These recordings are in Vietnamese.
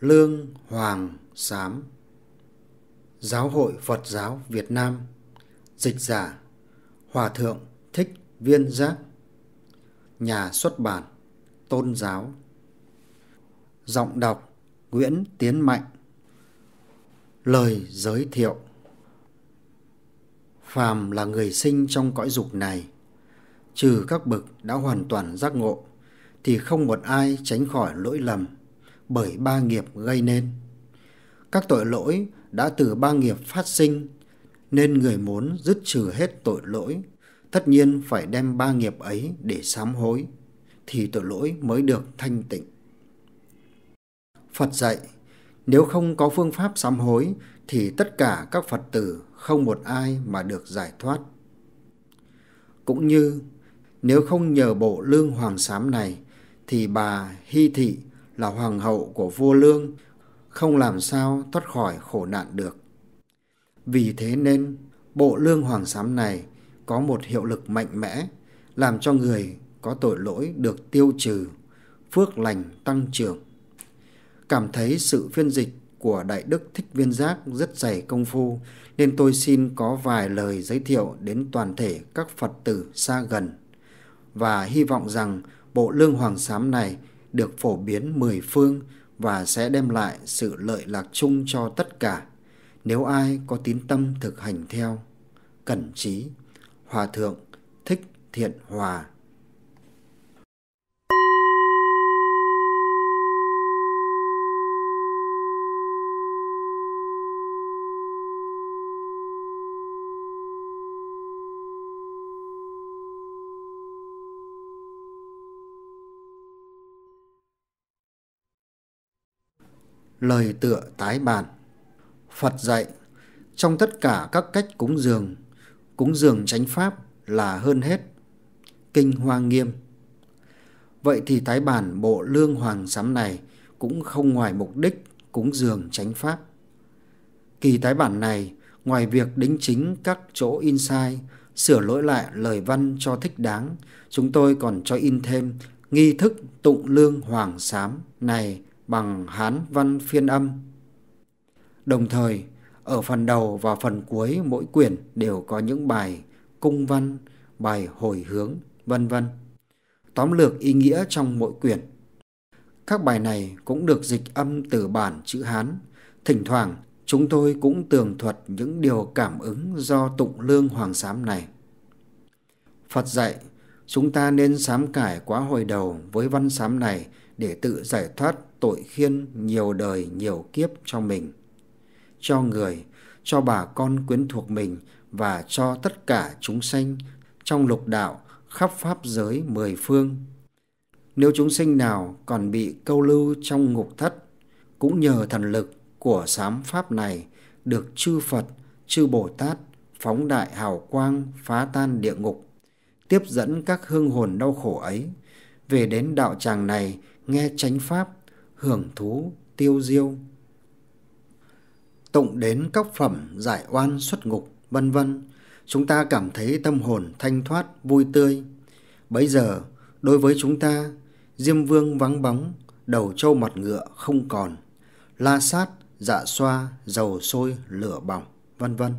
Lương Hoàng Sám Giáo hội Phật giáo Việt Nam Dịch giả Hòa thượng Thích Viên Giác Nhà xuất bản Tôn giáo Giọng đọc Nguyễn Tiến Mạnh Lời giới thiệu Phàm là người sinh trong cõi dục này Trừ các bậc đã hoàn toàn giác ngộ Thì không một ai tránh khỏi lỗi lầm bởi ba nghiệp gây nên. Các tội lỗi đã từ ba nghiệp phát sinh, nên người muốn dứt trừ hết tội lỗi, tất nhiên phải đem ba nghiệp ấy để sám hối, thì tội lỗi mới được thanh tịnh. Phật dạy, nếu không có phương pháp sám hối thì tất cả các Phật tử không một ai mà được giải thoát. Cũng như nếu không nhờ bộ lương hoàng sám này thì bà Hy Thị là hoàng hậu của vua lương, không làm sao thoát khỏi khổ nạn được. Vì thế nên, bộ lương hoàng sám này có một hiệu lực mạnh mẽ, làm cho người có tội lỗi được tiêu trừ, phước lành tăng trưởng. Cảm thấy sự phiên dịch của Đại Đức Thích Viên Giác rất dày công phu, nên tôi xin có vài lời giới thiệu đến toàn thể các Phật tử xa gần. Và hy vọng rằng bộ lương hoàng sám này được phổ biến mười phương và sẽ đem lại sự lợi lạc chung cho tất cả nếu ai có tín tâm thực hành theo. Cẩn trí, hòa thượng, thích thiện hòa. lời tựa tái bản. Phật dạy, trong tất cả các cách cúng dường, cúng dường chánh pháp là hơn hết. Kinh Hoa Nghiêm Vậy thì tái bản bộ lương hoàng sám này cũng không ngoài mục đích cúng dường chánh pháp. Kỳ tái bản này, ngoài việc đính chính các chỗ in sai, sửa lỗi lại lời văn cho thích đáng, chúng tôi còn cho in thêm nghi thức tụng lương hoàng sám này bằng Hán văn phiên âm. Đồng thời, ở phần đầu và phần cuối mỗi quyển đều có những bài cung văn, bài hồi hướng, vân vân. Tóm lược ý nghĩa trong mỗi quyển. Các bài này cũng được dịch âm từ bản chữ Hán. Thỉnh thoảng, chúng tôi cũng tường thuật những điều cảm ứng do tụng lương hoàng sám này. Phật dạy, chúng ta nên sám cải quá hồi đầu với văn sám này để tự giải thoát tội khiên nhiều đời nhiều kiếp cho mình, cho người, cho bà con quyến thuộc mình và cho tất cả chúng sanh trong lục đạo khắp pháp giới mười phương. Nếu chúng sinh nào còn bị câu lưu trong ngục thất, cũng nhờ thần lực của sám pháp này được chư Phật, chư Bồ Tát phóng đại hào quang phá tan địa ngục, tiếp dẫn các hương hồn đau khổ ấy về đến đạo tràng này nghe chánh pháp, hưởng thú, tiêu diêu. Tụng đến các phẩm giải oan xuất ngục, vân vân, chúng ta cảm thấy tâm hồn thanh thoát, vui tươi. Bấy giờ, đối với chúng ta, Diêm Vương vắng bóng, đầu trâu mặt ngựa không còn, la sát, dạ xoa, dầu sôi, lửa bỏng, vân vân.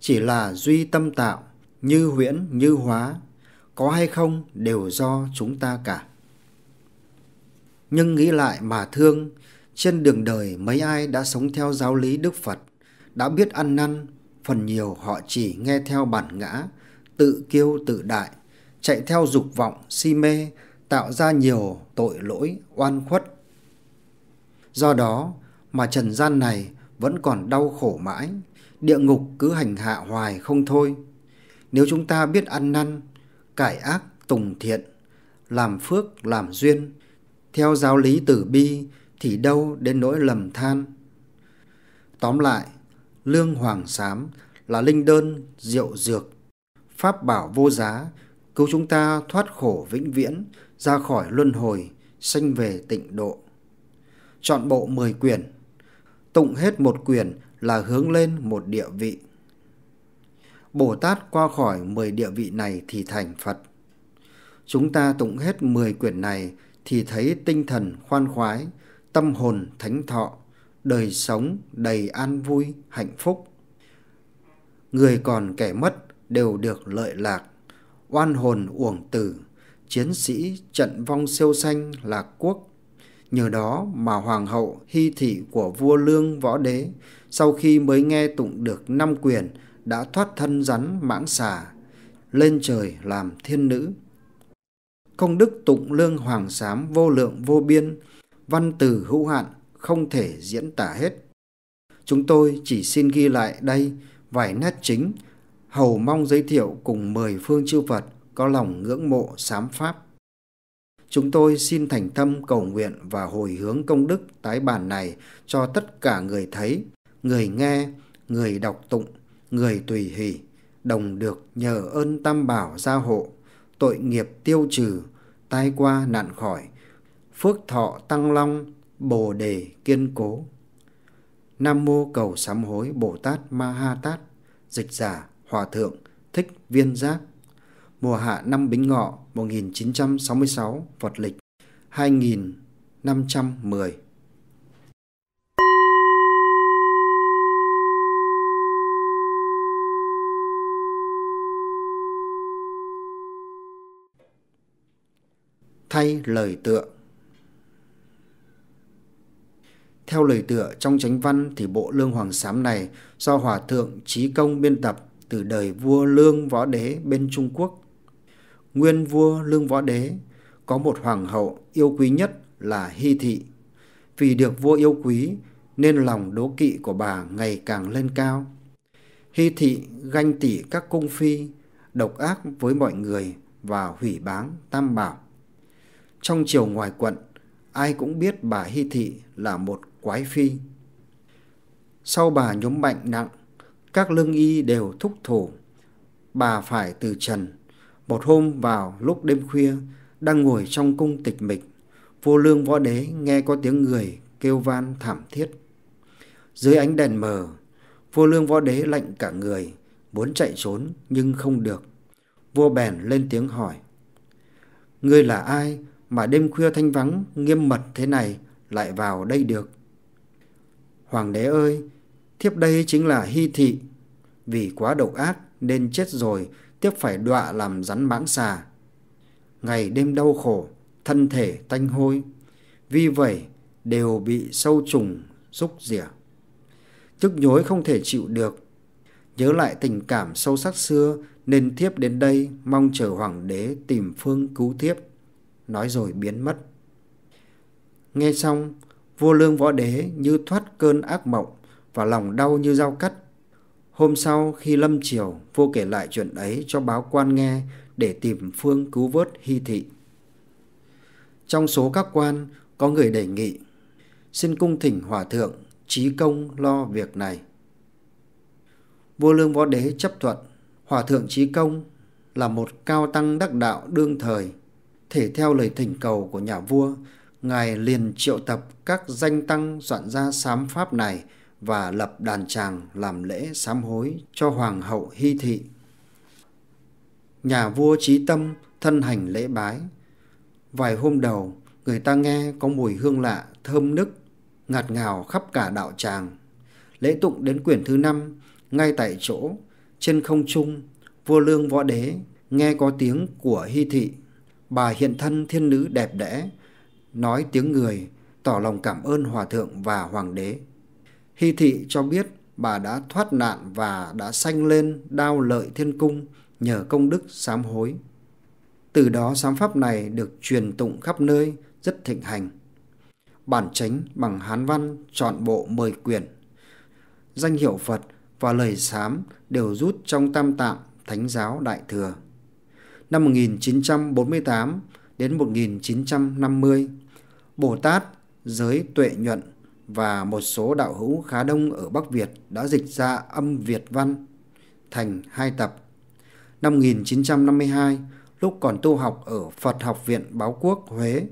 Chỉ là duy tâm tạo, như huyễn, như hóa, có hay không đều do chúng ta cả nhưng nghĩ lại mà thương, trên đường đời mấy ai đã sống theo giáo lý Đức Phật, đã biết ăn năn, phần nhiều họ chỉ nghe theo bản ngã, tự kiêu tự đại, chạy theo dục vọng, si mê, tạo ra nhiều tội lỗi, oan khuất. Do đó mà trần gian này vẫn còn đau khổ mãi, địa ngục cứ hành hạ hoài không thôi. Nếu chúng ta biết ăn năn, cải ác, tùng thiện, làm phước, làm duyên, theo giáo lý tử bi thì đâu đến nỗi lầm than. Tóm lại, lương hoàng sám là linh đơn, diệu dược, pháp bảo vô giá, cứu chúng ta thoát khổ vĩnh viễn, ra khỏi luân hồi, sanh về tịnh độ. Chọn bộ 10 quyển, tụng hết một quyển là hướng lên một địa vị. Bồ Tát qua khỏi 10 địa vị này thì thành Phật. Chúng ta tụng hết 10 quyển này thì thấy tinh thần khoan khoái, tâm hồn thánh thọ, đời sống đầy an vui, hạnh phúc. Người còn kẻ mất đều được lợi lạc, oan hồn uổng tử, chiến sĩ trận vong siêu sanh lạc quốc. Nhờ đó mà hoàng hậu hy thị của vua lương võ đế sau khi mới nghe tụng được năm quyền đã thoát thân rắn mãng xà, lên trời làm thiên nữ công đức tụng lương hoàng sám vô lượng vô biên, văn từ hữu hạn, không thể diễn tả hết. Chúng tôi chỉ xin ghi lại đây vài nét chính, hầu mong giới thiệu cùng mời phương chư Phật có lòng ngưỡng mộ sám Pháp. Chúng tôi xin thành tâm cầu nguyện và hồi hướng công đức tái bản này cho tất cả người thấy, người nghe, người đọc tụng, người tùy hỷ, đồng được nhờ ơn tam bảo gia hộ tội nghiệp tiêu trừ, tai qua nạn khỏi, phước thọ tăng long, bồ đề kiên cố. Nam mô cầu sám hối Bồ Tát Ma Ha Tát, dịch giả Hòa thượng Thích Viên Giác. Mùa hạ năm Bính Ngọ 1966 Phật lịch 2510 thay lời tựa. Theo lời tựa trong chánh văn thì bộ lương hoàng sám này do Hòa Thượng Trí Công biên tập từ đời vua Lương Võ Đế bên Trung Quốc. Nguyên vua Lương Võ Đế có một hoàng hậu yêu quý nhất là Hy Thị. Vì được vua yêu quý nên lòng đố kỵ của bà ngày càng lên cao. Hy Thị ganh tỉ các cung phi, độc ác với mọi người và hủy báng tam bảo. Trong chiều ngoài quận, ai cũng biết bà Hi Thị là một quái phi. Sau bà nhóm bệnh nặng, các lương y đều thúc thủ. Bà phải từ trần. Một hôm vào lúc đêm khuya, đang ngồi trong cung tịch mịch, vô lương võ đế nghe có tiếng người kêu van thảm thiết. Dưới ánh đèn mờ, vô lương võ đế lạnh cả người, muốn chạy trốn nhưng không được. Vua bèn lên tiếng hỏi. Ngươi là ai mà đêm khuya thanh vắng nghiêm mật thế này lại vào đây được. Hoàng đế ơi, thiếp đây chính là hy thị. Vì quá độc ác nên chết rồi, tiếp phải đọa làm rắn mãng xà. Ngày đêm đau khổ, thân thể tanh hôi. Vì vậy, đều bị sâu trùng, rúc rỉa. Tức nhối không thể chịu được. Nhớ lại tình cảm sâu sắc xưa nên thiếp đến đây mong chờ hoàng đế tìm phương cứu thiếp nói rồi biến mất. Nghe xong, vua lương võ đế như thoát cơn ác mộng và lòng đau như dao cắt. Hôm sau khi lâm chiều, vua kể lại chuyện ấy cho báo quan nghe để tìm phương cứu vớt hy thị. Trong số các quan, có người đề nghị xin cung thỉnh hòa thượng trí công lo việc này. Vua Lương Võ Đế chấp thuận, hòa thượng trí công là một cao tăng đắc đạo đương thời thể theo lời thỉnh cầu của nhà vua, Ngài liền triệu tập các danh tăng soạn ra sám pháp này và lập đàn tràng làm lễ sám hối cho Hoàng hậu Hy Thị. Nhà vua trí tâm thân hành lễ bái. Vài hôm đầu, người ta nghe có mùi hương lạ, thơm nức, ngạt ngào khắp cả đạo tràng. Lễ tụng đến quyển thứ năm, ngay tại chỗ, trên không trung, vua lương võ đế nghe có tiếng của Hy Thị bà hiện thân thiên nữ đẹp đẽ, nói tiếng người, tỏ lòng cảm ơn hòa thượng và hoàng đế. Hy thị cho biết bà đã thoát nạn và đã sanh lên đao lợi thiên cung nhờ công đức sám hối. Từ đó sám pháp này được truyền tụng khắp nơi, rất thịnh hành. Bản chánh bằng Hán văn chọn bộ 10 quyển. Danh hiệu Phật và lời sám đều rút trong tam tạng Thánh giáo Đại Thừa năm 1948 đến 1950, Bồ Tát, giới Tuệ Nhuận và một số đạo hữu khá đông ở Bắc Việt đã dịch ra âm Việt văn thành hai tập. Năm 1952, lúc còn tu học ở Phật học viện Báo Quốc Huế,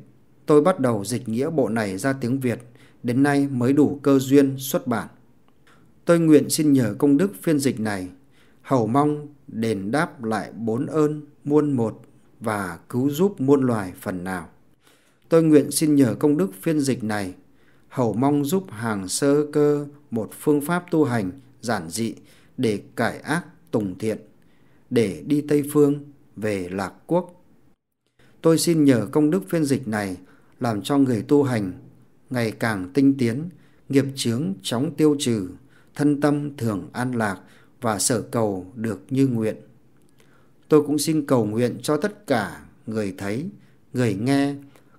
tôi bắt đầu dịch nghĩa bộ này ra tiếng Việt, đến nay mới đủ cơ duyên xuất bản. Tôi nguyện xin nhờ công đức phiên dịch này, hầu mong đền đáp lại bốn ơn muôn một và cứu giúp muôn loài phần nào. Tôi nguyện xin nhờ công đức phiên dịch này, hầu mong giúp hàng sơ cơ một phương pháp tu hành giản dị để cải ác tùng thiện, để đi Tây Phương về Lạc Quốc. Tôi xin nhờ công đức phiên dịch này làm cho người tu hành ngày càng tinh tiến, nghiệp chướng chóng tiêu trừ, thân tâm thường an lạc và sở cầu được như nguyện. Tôi cũng xin cầu nguyện cho tất cả người thấy, người nghe,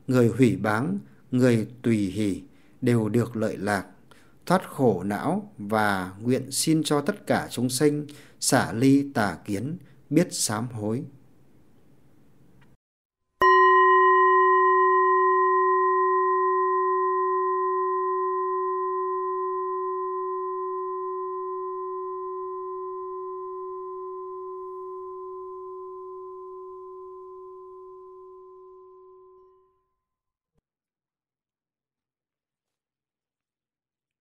người hủy báng, người tùy hỷ đều được lợi lạc, thoát khổ não và nguyện xin cho tất cả chúng sinh xả ly tà kiến, biết sám hối.